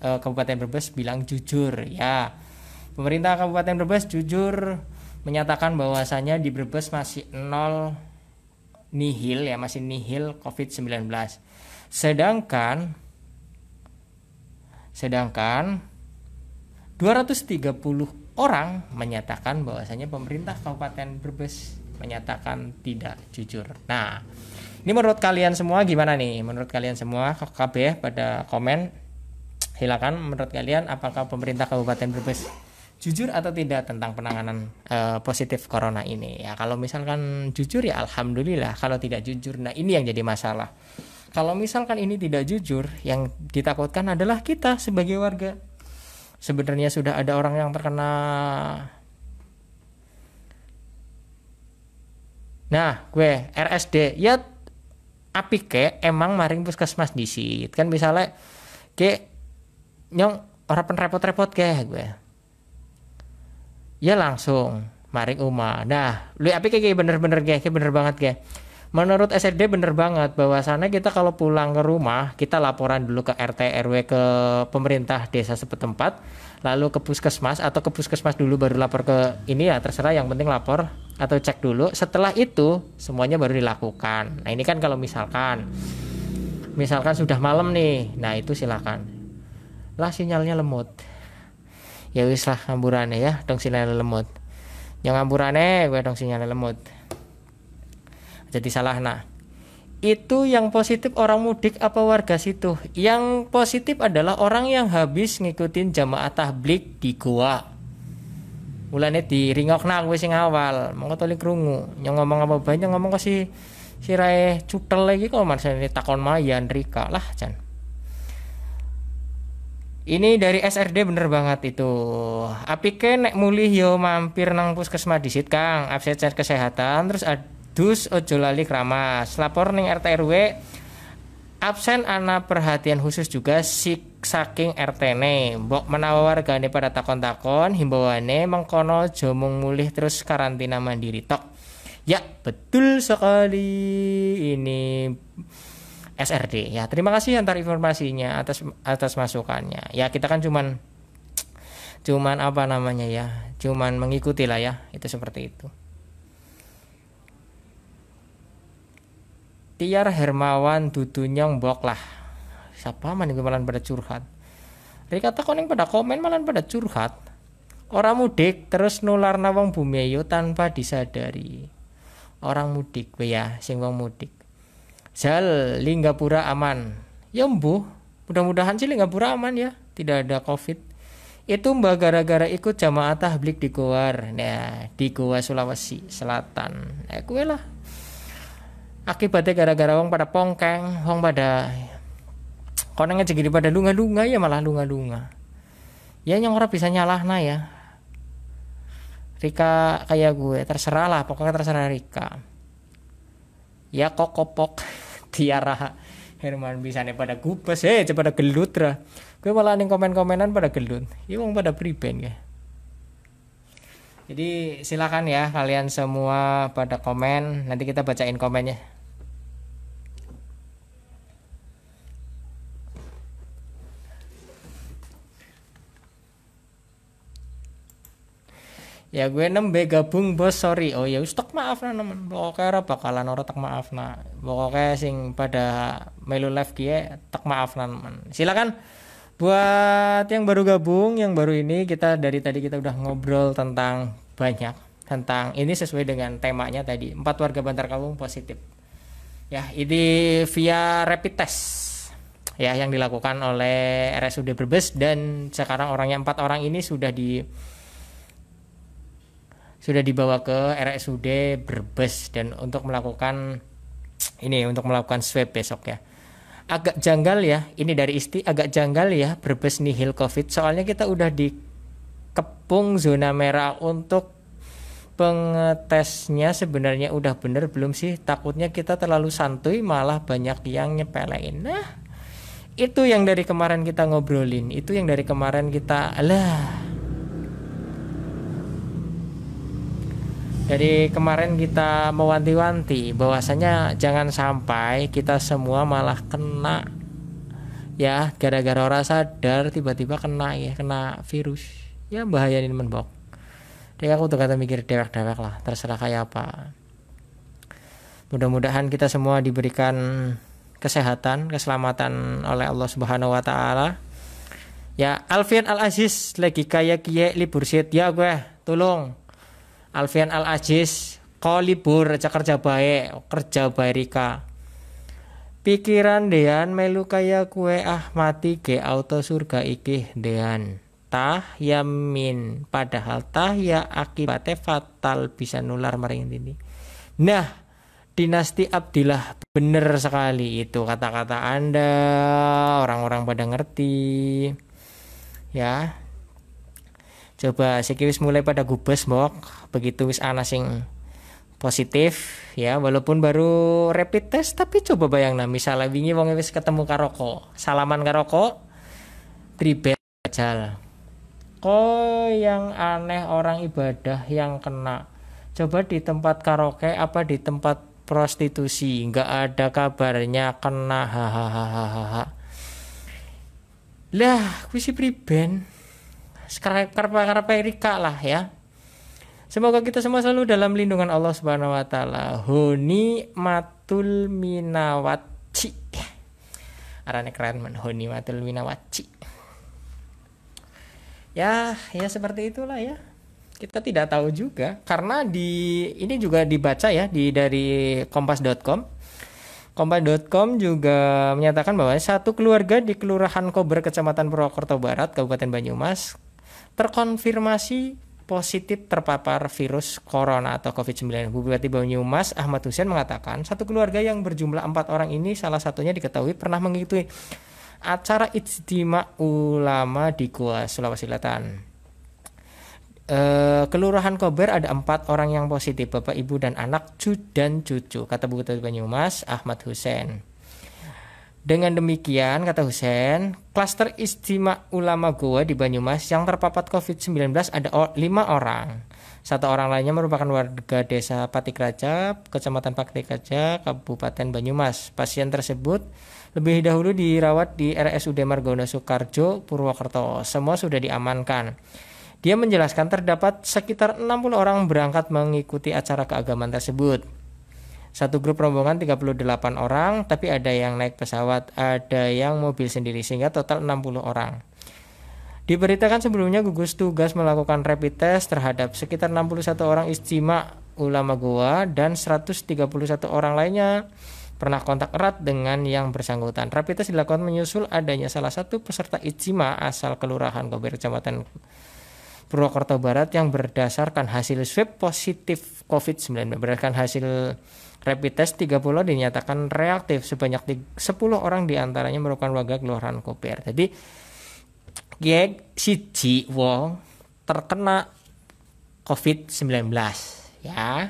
e, Kabupaten Brebes bilang jujur ya pemerintah Kabupaten Brebes jujur menyatakan bahwasanya di Brebes masih nol nihil ya masih nihil COVID-19 sedangkan sedangkan 230 orang menyatakan bahwasanya pemerintah Kabupaten Brebes menyatakan tidak jujur. Nah, ini menurut kalian semua gimana nih? Menurut kalian semua KB pada komen silakan menurut kalian apakah pemerintah Kabupaten Brebes jujur atau tidak tentang penanganan uh, positif corona ini ya kalau misalkan jujur ya alhamdulillah kalau tidak jujur nah ini yang jadi masalah kalau misalkan ini tidak jujur yang ditakutkan adalah kita sebagai warga sebenarnya sudah ada orang yang terkena. Nah, gue RSD ya api ke emang maring puskesmas di situ kan misalnya ke nyong orang pen repot-repot ke gue ya langsung maring uma nah lu api ke bener-bener ke bener banget ke menurut SRD bener banget bahwasannya kita kalau pulang ke rumah kita laporan dulu ke RT RW ke pemerintah desa setempat lalu ke puskesmas atau ke puskesmas dulu baru lapor ke ini ya terserah yang penting lapor atau cek dulu setelah itu semuanya baru dilakukan nah ini kan kalau misalkan misalkan sudah malam nih nah itu silakan lah sinyalnya lemot ya wis lah ngamburane ya dong sinyalnya lemot yang ngamburane gue ya dong sinyalnya lemot jadi salah nah itu yang positif orang mudik apa warga situ yang positif adalah orang yang habis ngikutin jamaah tahblik di goa mulanya di ringok nang wes sing awal mau toli krungu yang ngomong apa banyak ngomong kasih sirai cutel lagi kalau ini takon mayan rika lah chan ini dari SRD bener banget itu apiknya nek mulih yo mampir nang puskesmas disit kang absen kesehatan terus ada Dus ojo lali kramas. Lapor ning RT RW absen anak perhatian khusus juga sik saking RT-ne. Mbok menawa wargane pada takon-takon himbauane mengkono aja mulih terus karantina mandiri tok. Ya, betul sekali. Ini SRD. Ya, terima kasih antar informasinya atas atas masukannya. Ya, kita kan cuman cuman apa namanya ya? Cuman mengikuti lah ya. Itu seperti itu. Tiar Hermawan Tutunyong blok lah siapa man malan pada curhat Rika koning pada komen malan pada curhat orang mudik terus nular nawang bumi yo tanpa disadari orang mudik ya sing wong mudik Jal Linggapura aman ya mbuh mudah-mudahan sih Linggapura aman ya tidak ada covid itu mbak gara-gara ikut jamaah tahblik di Goar nah di Goa Sulawesi Selatan eh nah, kue lah akibatnya gara-gara wong pada pongkeng wong pada konengnya jadi pada dunga-dunga ya malah dunga-dunga ya yang orang bisa nyalah nah ya Rika kayak gue terserah lah pokoknya terserah Rika ya kok kopok tiara Herman bisa nih pada gubes eh hey, pada gelut lah gue malah nih komen-komenan pada gelut ya wong pada priben ya jadi silakan ya kalian semua pada komen nanti kita bacain komennya ya gue nembe gabung bos sorry oh ya ustok maaf nah nemen pokoknya bakalan ora tak maaf nah pokoknya sing pada melu live kie tak maaf nah nemen silakan buat yang baru gabung yang baru ini kita dari tadi kita udah ngobrol tentang banyak tentang ini sesuai dengan temanya tadi empat warga Bantar kalung positif ya ini via rapid test ya yang dilakukan oleh RSUD Brebes dan sekarang orangnya empat orang ini sudah di sudah dibawa ke RSUD Brebes dan untuk melakukan ini untuk melakukan swab besok ya. Agak janggal ya, ini dari Isti agak janggal ya Brebes nihil Covid soalnya kita udah di dikepung zona merah untuk pengetesnya sebenarnya udah bener belum sih takutnya kita terlalu santuy malah banyak yang nyepelein nah itu yang dari kemarin kita ngobrolin itu yang dari kemarin kita alah Jadi kemarin kita mewanti-wanti bahwasanya jangan sampai kita semua malah kena ya gara-gara orang sadar tiba-tiba kena ya kena virus ya bahaya ini menbok. jadi aku tuh kata mikir dewek-dewek lah terserah kayak apa mudah-mudahan kita semua diberikan kesehatan keselamatan oleh Allah Subhanahu Wa Taala ya Alfian Al Aziz lagi kayak kie libur sit ya gue tolong Alfian Al Aziz kolibur kerja kerja baik kerja baik Rika pikiran Dean melu kaya kue ah mati ke auto surga iki Dean tah yamin padahal tah ya akibatnya fatal bisa nular maring ini nah dinasti Abdillah bener sekali itu kata-kata anda orang-orang pada ngerti ya coba sekilas mulai pada gubes mok begitu wis ana sing positif ya walaupun baru rapid test tapi coba bayang nah misalnya wingi wong wis ketemu karoko salaman karoko tribet jal kok yang aneh orang ibadah yang kena coba di tempat karaoke apa di tempat prostitusi nggak ada kabarnya kena hahaha lah kuisi priben sekarang karpa karpa Erika lah ya Semoga kita semua selalu dalam lindungan Allah Subhanahu wa taala. Huni matul minawaci. Arane keren men Huni matul minawaci. Ya, ya seperti itulah ya. Kita tidak tahu juga karena di ini juga dibaca ya di dari kompas.com. Kompas.com juga menyatakan bahwa satu keluarga di Kelurahan Kober, Kecamatan Purwokerto Barat, Kabupaten Banyumas, terkonfirmasi positif terpapar virus corona atau COVID-19. Bupati Banyumas Ahmad Hussein mengatakan, satu keluarga yang berjumlah empat orang ini salah satunya diketahui pernah mengikuti acara ijtima ulama di Goa, Sulawesi Selatan. Uh, Kelurahan Kober ada empat orang yang positif, bapak, ibu, dan anak, cu dan cucu, kata Bupati Banyumas Ahmad Hussein. Dengan demikian, kata Hussein, klaster istimewa ulama Goa di Banyumas yang terpapat COVID-19 ada lima orang. Satu orang lainnya merupakan warga desa Patikraja, kecamatan Patikraja, Kabupaten Banyumas. Pasien tersebut lebih dahulu dirawat di RSUD Margono Soekarjo, Purwokerto. Semua sudah diamankan. Dia menjelaskan terdapat sekitar 60 orang berangkat mengikuti acara keagamaan tersebut satu grup rombongan 38 orang, tapi ada yang naik pesawat, ada yang mobil sendiri, sehingga total 60 orang. Diberitakan sebelumnya gugus tugas melakukan rapid test terhadap sekitar 61 orang istimewa ulama Goa dan 131 orang lainnya pernah kontak erat dengan yang bersangkutan. Rapid test dilakukan menyusul adanya salah satu peserta istimewa asal Kelurahan Gober Kecamatan Purwokerto Barat yang berdasarkan hasil swab positif COVID-19. Berdasarkan hasil Rapid test 30 dinyatakan reaktif sebanyak 10 orang diantaranya merupakan warga kelurahan Kopir. Jadi Gek siji wong terkena COVID-19 ya.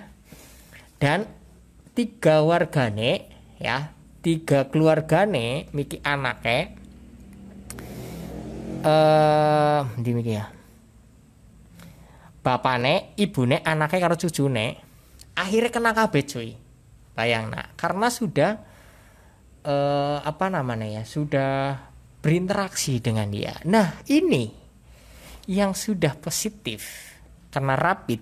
Dan tiga wargane ya, tiga keluargane miki anake eh di miki ya. Bapane, ibune, anake karo cucune akhirnya kena kabeh cuy bayang nah karena sudah eh, apa namanya ya sudah berinteraksi dengan dia nah ini yang sudah positif karena rapid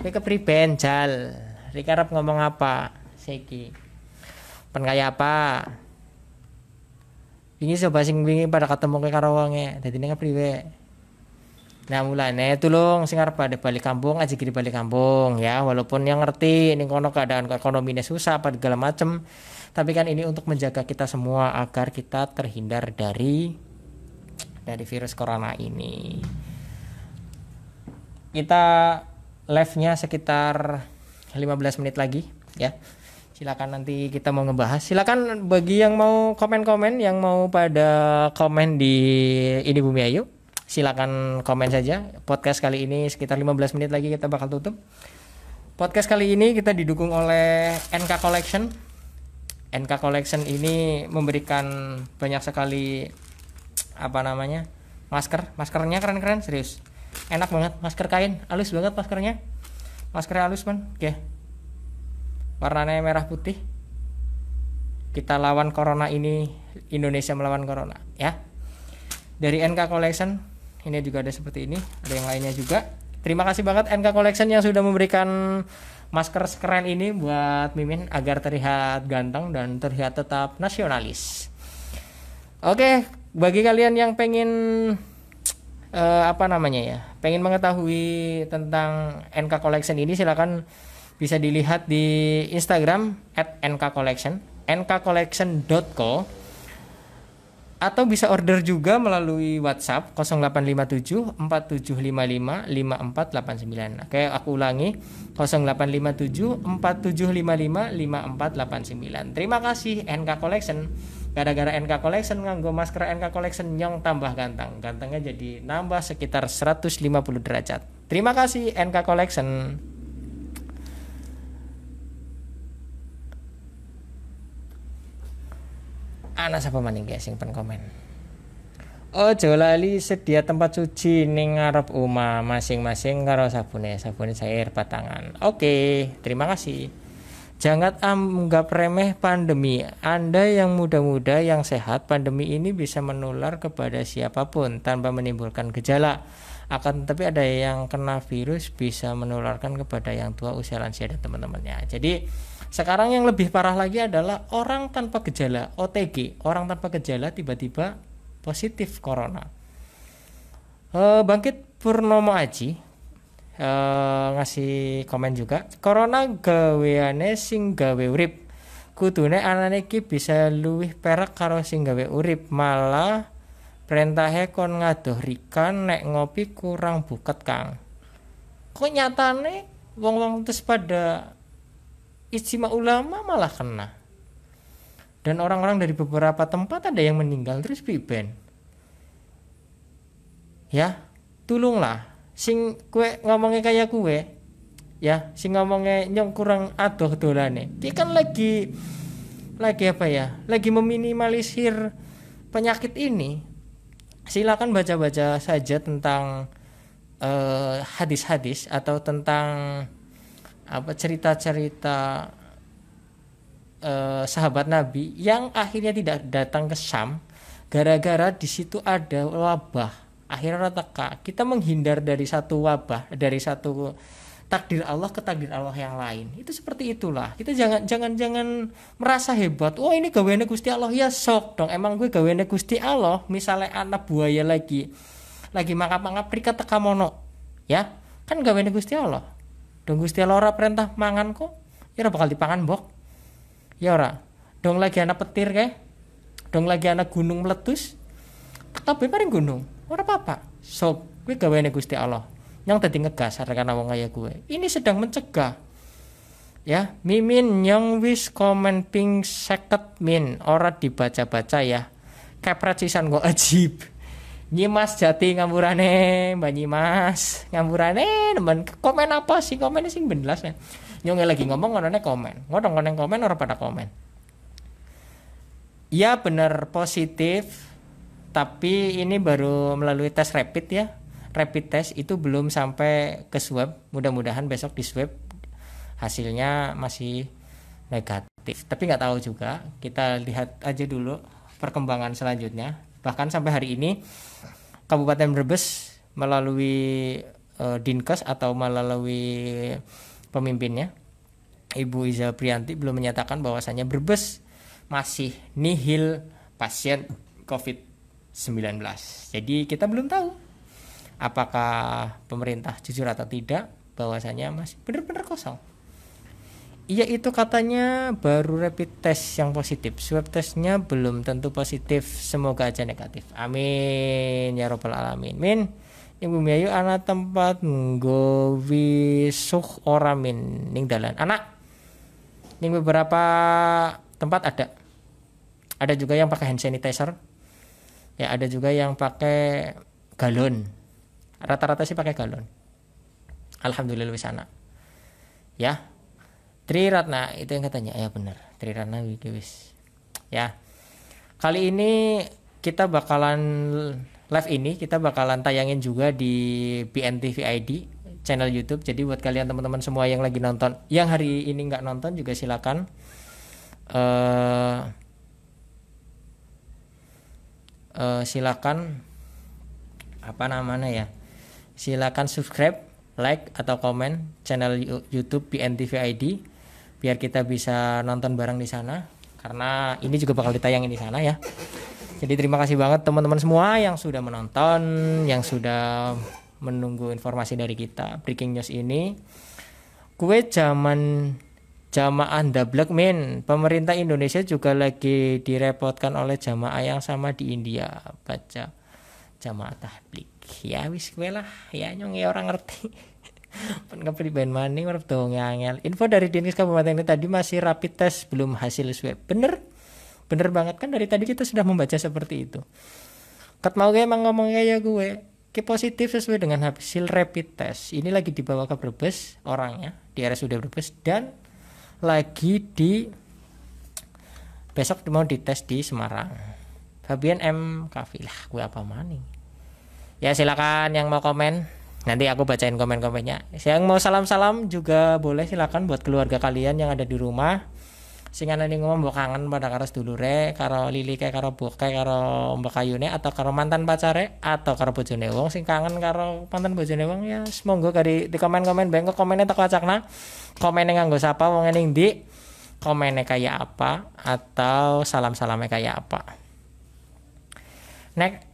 mereka priben jal mereka ngomong apa seki pen kaya apa ini sobat sing wingi pada ketemu karo wonge dadi ini pribadi Nah mulanya mulane tulung sing arep balik kampung aja kiri balik kampung ya walaupun yang ngerti ini kono keadaan ekonominya susah pada segala macem tapi kan ini untuk menjaga kita semua agar kita terhindar dari dari virus corona ini kita live-nya sekitar 15 menit lagi ya silakan nanti kita mau ngebahas silakan bagi yang mau komen-komen yang mau pada komen di ini Bumi Ayu silakan komen saja. Podcast kali ini sekitar 15 menit lagi kita bakal tutup. Podcast kali ini kita didukung oleh NK Collection. NK Collection ini memberikan banyak sekali apa namanya? masker. Maskernya keren-keren serius. Enak banget masker kain, halus banget maskernya. Maskernya halus, Man. Oke. Warnanya merah putih. Kita lawan corona ini, Indonesia melawan corona, ya. Dari NK Collection ini juga ada seperti ini ada yang lainnya juga terima kasih banget NK Collection yang sudah memberikan masker sekeren ini buat Mimin agar terlihat ganteng dan terlihat tetap nasionalis oke bagi kalian yang pengen uh, apa namanya ya pengen mengetahui tentang NK Collection ini silahkan bisa dilihat di Instagram at NK Collection atau bisa order juga melalui WhatsApp 0857 4755 5489. Oke, aku ulangi 0857 4755 5489. Terima kasih NK Collection. Gara-gara NK Collection nganggo masker NK Collection yang tambah ganteng. Gantengnya jadi nambah sekitar 150 derajat. Terima kasih NK Collection. Ana sapa maning guys sing pen komen. Ojo lali sedia tempat suci ning ngarep uma masing-masing karo sabune, sabune cair patangan. Oke, terima kasih. Jangan anggap remeh pandemi. Anda yang muda-muda yang sehat, pandemi ini bisa menular kepada siapapun tanpa menimbulkan gejala. Akan tetapi ada yang kena virus bisa menularkan kepada yang tua, usia lansia dan teman-temannya. Jadi, sekarang yang lebih parah lagi adalah orang tanpa gejala OTG, orang tanpa gejala tiba-tiba positif corona. E, Bangkit Purnomo Aji e, ngasih komen juga. Corona gaweane sing gawe urip. Kudune anane iki bisa luwih perak karo sing gawe urip, malah perintahe kon ngadoh rikan nek ngopi kurang buket, Kang. Kok nyatane wong-wong terus pada Istimewa ulama malah kena dan orang-orang dari beberapa tempat ada yang meninggal terus pipen ya tulunglah sing kue ngomongnya kayak kue ya sing ngomongnya nyong kurang adoh dolane dia kan lagi lagi apa ya lagi meminimalisir penyakit ini silakan baca-baca saja tentang eh, hadis-hadis uh, hadis -hadis atau tentang apa cerita-cerita eh, sahabat Nabi yang akhirnya tidak datang ke Sam, gara-gara di situ ada wabah akhirnya teka kita menghindar dari satu wabah dari satu takdir Allah ke takdir Allah yang lain itu seperti itulah kita jangan jangan jangan merasa hebat oh ini gawainya gusti Allah ya sok dong emang gue gawainya gusti Allah misalnya anak buaya lagi lagi mangap-mangap rika teka mono ya kan gawainya gusti Allah dong Gusti Allah ora perintah mangan kok ya ora bakal dipangan bok, ya ora dong lagi anak petir kayak dong lagi anak gunung meletus tapi paling gunung ora apa-apa so gue gawe Gusti Allah yang tadi ngegas karena wong ayah gue ini sedang mencegah ya mimin yang wis komen ping seket min ora dibaca-baca ya kayak sisan gue ajib Nyimas Jati ngamburane Mbak Nyimas Ngamburane teman komen apa sih komen sih benelas ya nyonge lagi ngomong ngonone komen ngodong ngoneng komen orang pada komen ya bener positif tapi ini baru melalui tes rapid ya rapid test itu belum sampai ke swab mudah-mudahan besok di swab hasilnya masih negatif tapi nggak tahu juga kita lihat aja dulu perkembangan selanjutnya bahkan sampai hari ini Kabupaten Brebes melalui uh, Dinkes atau melalui pemimpinnya Ibu Iza Prianti belum menyatakan bahwasannya Brebes masih nihil pasien COVID-19. Jadi kita belum tahu apakah pemerintah jujur atau tidak bahwasanya masih benar-benar kosong. Iya itu katanya baru rapid test yang positif. Swab testnya belum tentu positif. Semoga aja negatif. Amin ya robbal alamin. Min. Ibu Miayu anak tempat nggowi suh ora min ning dalan. Anak ning beberapa tempat ada. Ada juga yang pakai hand sanitizer. Ya ada juga yang pakai galon. Rata-rata sih pakai galon. Alhamdulillah wis anak. Ya, Tri Ratna itu yang katanya ya benar Tri Ratna Wigewis ya kali ini kita bakalan live ini kita bakalan tayangin juga di BNTV ID channel YouTube jadi buat kalian teman-teman semua yang lagi nonton yang hari ini nggak nonton juga silakan uh, uh, silakan apa namanya ya silakan subscribe like atau komen channel YouTube BNTV ID biar kita bisa nonton bareng di sana karena ini juga bakal ditayangin di sana ya. Jadi terima kasih banget teman-teman semua yang sudah menonton, yang sudah menunggu informasi dari kita breaking news ini. Kue zaman jamaah Black men pemerintah Indonesia juga lagi direpotkan oleh jamaah yang sama di India baca jamaah tahblik ya wis kue lah ya nyong ya, orang ngerti Pengepri Ben Maning warap dong angel. Info dari Dinkes Kabupaten ini tadi masih rapid test belum hasil swab. Bener? Bener banget kan dari tadi kita sudah membaca seperti itu. Kat mau gue emang ngomong ya gue. ke positif sesuai dengan hasil rapid test. Ini lagi dibawa ke Brebes orangnya di RSUD Brebes dan lagi di besok mau dites di Semarang. Fabian M Kafilah, gue apa maning? Ya silakan yang mau komen Nanti aku bacain komen-komennya. Yang mau salam-salam juga boleh silakan buat keluarga kalian yang ada di rumah. sehingga nanti ngomong mbok kangen pada karo sedulure karo lili kayak karo buke, karo mbak kayune atau karo mantan pacare atau karo bojone wong sing kangen karo mantan bojone wong ya semoga kari di komen-komen kok komennya tak wacakna. Komennya nganggo sapa wong ning di komennya kayak apa atau salam-salamnya kayak apa. Nek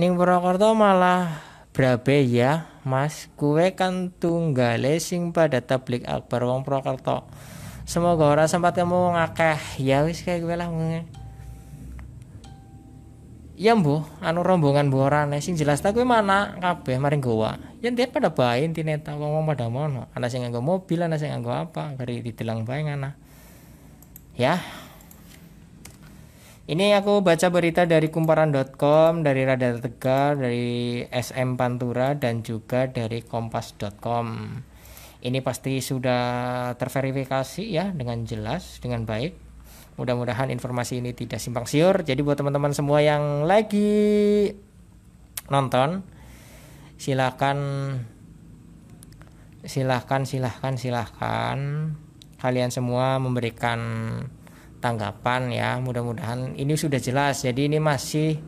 ning Purwokerto malah Brabe ya, Mas, kue kan tunggal sing pada tablik akbar wong Prokerto. Semoga ora sempat kamu ngakeh. Ya wis kayak gue lah ngene. Ya bu anu rombongan bu orang sing jelas tak gue mana kabeh maring gua Yang dia pada bain intine neta wong pada mono. Ana sing nganggo mobil, ana sing nganggo apa, kari ditilang bayang ngana. Ya, ini aku baca berita dari kumparan.com, dari Radar Tegar, dari SM Pantura, dan juga dari kompas.com. Ini pasti sudah terverifikasi ya dengan jelas, dengan baik. Mudah-mudahan informasi ini tidak simpang siur. Jadi buat teman-teman semua yang lagi nonton, silakan silahkan silahkan silahkan kalian semua memberikan tanggapan ya. Mudah-mudahan ini sudah jelas. Jadi ini masih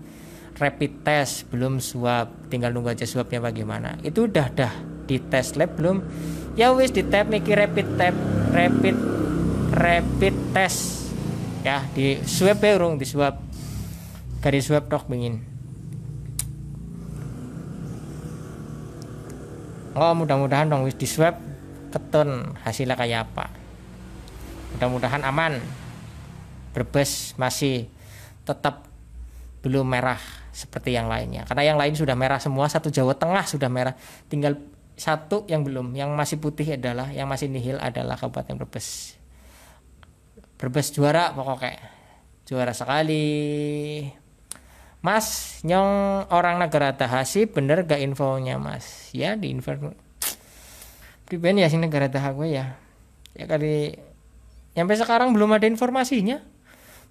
rapid test, belum swab. Tinggal nunggu aja swabnya bagaimana. Itu udah dah di test lab belum? Ya wis di tap niki rapid tap rapid rapid test ya di swab ya urung di swab garis swab dok bingin oh mudah-mudahan dong wis di swab keton hasilnya kayak apa mudah-mudahan aman Brebes masih tetap belum merah seperti yang lainnya. Karena yang lain sudah merah semua, satu Jawa Tengah sudah merah. Tinggal satu yang belum, yang masih putih adalah, yang masih nihil adalah Kabupaten Brebes. Brebes juara pokoknya. Juara sekali. Mas, nyong orang negara Tahasi bener gak infonya mas? Ya di info pribadi ya sih negara tahaku ya. Ya kali Sampai sekarang belum ada informasinya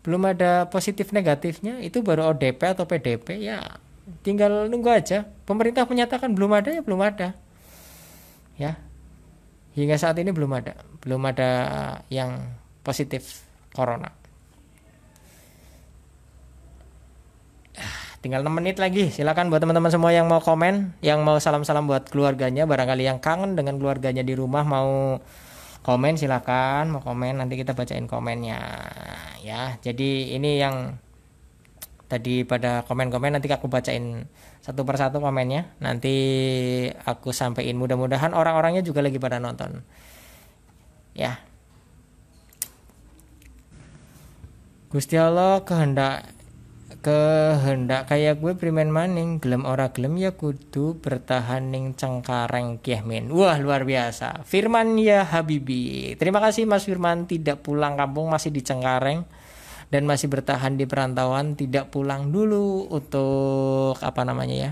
belum ada positif negatifnya itu baru ODP atau PDP ya tinggal nunggu aja pemerintah menyatakan belum ada ya belum ada ya hingga saat ini belum ada belum ada yang positif corona ah, tinggal 6 menit lagi silakan buat teman-teman semua yang mau komen yang mau salam-salam buat keluarganya barangkali yang kangen dengan keluarganya di rumah mau komen silahkan mau komen nanti kita bacain komennya ya jadi ini yang tadi pada komen-komen nanti aku bacain satu persatu komennya nanti aku sampaikan mudah-mudahan orang-orangnya juga lagi pada nonton ya Gusti Allah kehendak kehendak kayak gue primen maning gelem ora gelem ya kudu bertahan ning cengkareng min wah luar biasa Firman ya Habibi terima kasih Mas Firman tidak pulang kampung masih di Cengkareng dan masih bertahan di perantauan tidak pulang dulu untuk apa namanya ya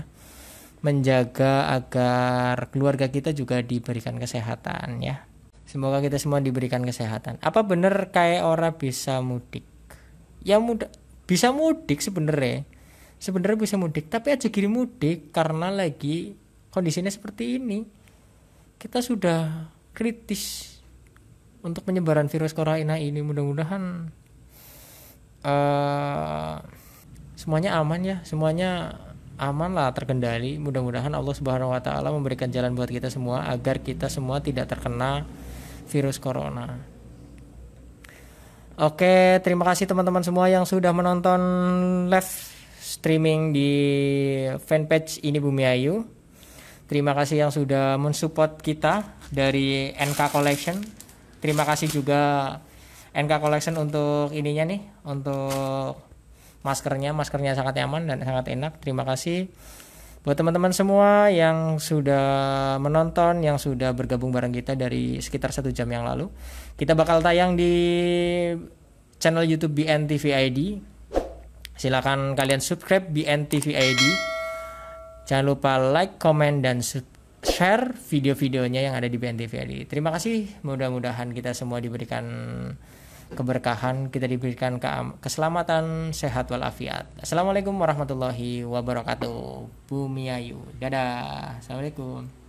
menjaga agar keluarga kita juga diberikan kesehatan ya semoga kita semua diberikan kesehatan apa bener kayak ora bisa mudik ya mudah bisa mudik sebenarnya sebenarnya bisa mudik tapi aja kiri mudik karena lagi kondisinya seperti ini kita sudah kritis untuk penyebaran virus corona ini mudah-mudahan uh, semuanya aman ya semuanya aman lah terkendali mudah-mudahan Allah Subhanahu Wa Taala memberikan jalan buat kita semua agar kita semua tidak terkena virus corona Oke, terima kasih teman-teman semua yang sudah menonton live streaming di fanpage ini Bumi Ayu. Terima kasih yang sudah mensupport kita dari NK Collection. Terima kasih juga NK Collection untuk ininya nih, untuk maskernya. Maskernya sangat nyaman dan sangat enak. Terima kasih buat teman-teman semua yang sudah menonton, yang sudah bergabung bareng kita dari sekitar satu jam yang lalu. Kita bakal tayang di channel YouTube BNTV ID. Silahkan kalian subscribe BNTV ID. Jangan lupa like, comment dan share video-videonya yang ada di BNTV ID. Terima kasih. Mudah-mudahan kita semua diberikan keberkahan, kita diberikan keselamatan, sehat walafiat. Assalamualaikum warahmatullahi wabarakatuh. Bumi Ayu. Dadah. Assalamualaikum.